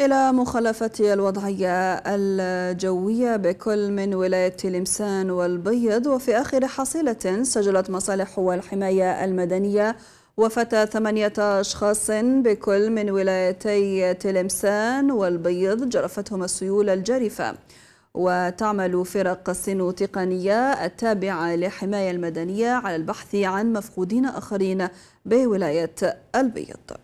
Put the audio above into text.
إلى مخالفة الوضعية الجوية بكل من ولاية تلمسان والبيض وفي آخر حصيلة سجلت مصالح والحماية المدنية وفاة ثمانية أشخاص بكل من ولايتي تلمسان والبيض جرفتهم السيول الجارفة وتعمل فرق السن تقنية التابعة للحماية المدنية على البحث عن مفقودين آخرين بولاية البيض